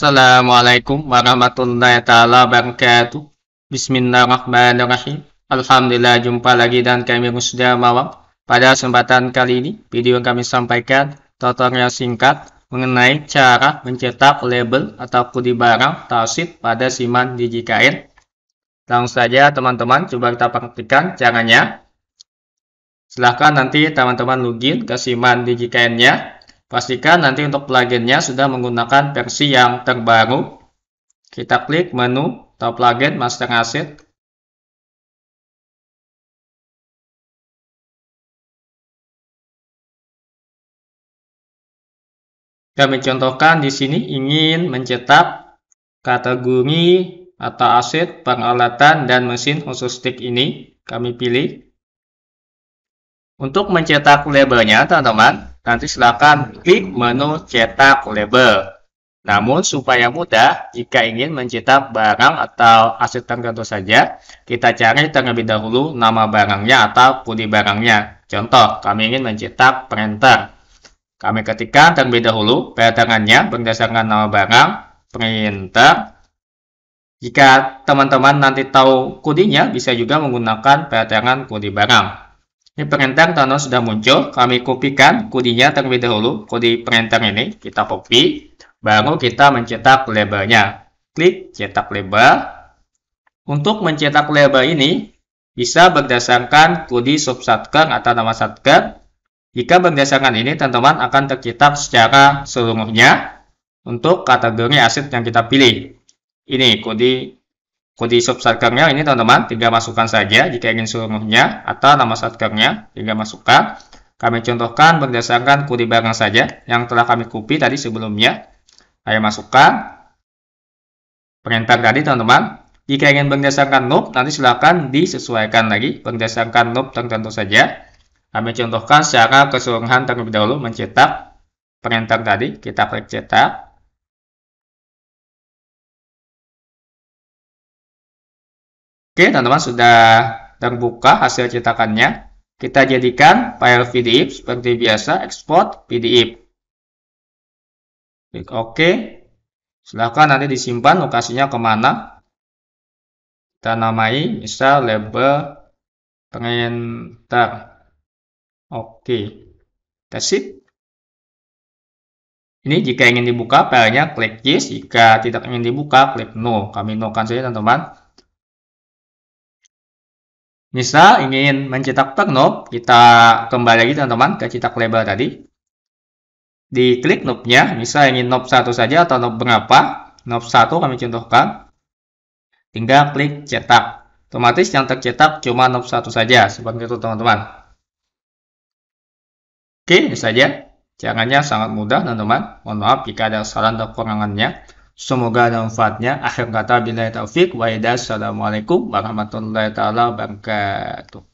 Assalamualaikum warahmatullahi taala wabarakatuh. Bismillahirrahmanirrahim. Alhamdulillah jumpa lagi dan kami Rusda Mawang. Pada kesempatan kali ini, video yang kami sampaikan tutorial singkat mengenai cara mencetak label atau kode barang tasit pada siman DigiKN. Langsung saja teman-teman coba kita praktikkan caranya. Silahkan nanti teman-teman login ke siman DigiKN-nya Pastikan nanti untuk pluginnya sudah menggunakan versi yang terbaru. Kita klik menu atau plugin master asset. Kami contohkan di sini ingin mencetak kategori atau aset peralatan dan mesin khusus stick ini. Kami pilih. Untuk mencetak labelnya, teman-teman, nanti silakan klik menu cetak label. Namun supaya mudah, jika ingin mencetak barang atau aset tertentu saja, kita cari terlebih dahulu nama barangnya atau kode barangnya. Contoh, kami ingin mencetak printer. Kami ketikkan terlebih dahulu peretangannya berdasarkan nama barang, printer. Jika teman-teman nanti tahu kodenya, bisa juga menggunakan peretangan kode barang. Ini perintah Tano sudah muncul. Kami kopikan kodenya terlebih dahulu. Kode perintah ini kita copy. Baru kita mencetak labelnya. Klik cetak label. Untuk mencetak label ini, bisa berdasarkan kode subsatker atau nama satker. Jika berdasarkan ini, teman-teman akan tercetak secara seluruhnya untuk kategori aset yang kita pilih. Ini kode Kode sub satkernya ini teman-teman tinggal masukkan saja jika ingin seluruhnya atau nama satkernya tinggal masukkan. Kami contohkan berdasarkan kode barang saja yang telah kami copy tadi sebelumnya. Saya masukkan perintah tadi teman-teman. Jika ingin berdasarkan noob, nanti silakan disesuaikan lagi berdasarkan noob tertentu saja. Kami contohkan secara keseluruhan terlebih dahulu mencetak perintah tadi. Kita klik cetak. Oke, teman-teman sudah terbuka hasil cetakannya. Kita jadikan file PDF seperti biasa, export PDF. Klik OK. Silahkan nanti disimpan lokasinya kemana. Kita namai misal label printer. Oke. That's it. Ini jika ingin dibuka filenya klik yes, jika tidak ingin dibuka klik no. Kami no kan saja teman-teman. Misal ingin mencetak per kita kembali lagi teman-teman ke cetak label tadi. Di klik noobnya, misal ingin noob satu saja atau noob berapa, noob satu kami contohkan. Tinggal klik cetak. Otomatis yang tercetak cuma noob satu saja, seperti itu teman-teman. Oke, ini saja. Caranya sangat mudah teman-teman. Mohon maaf jika ada saran atau kekurangannya. Semoga ada manfaatnya. Akhir kata bila taufik wa Assalamualaikum warahmatullahi taala wabarakatuh.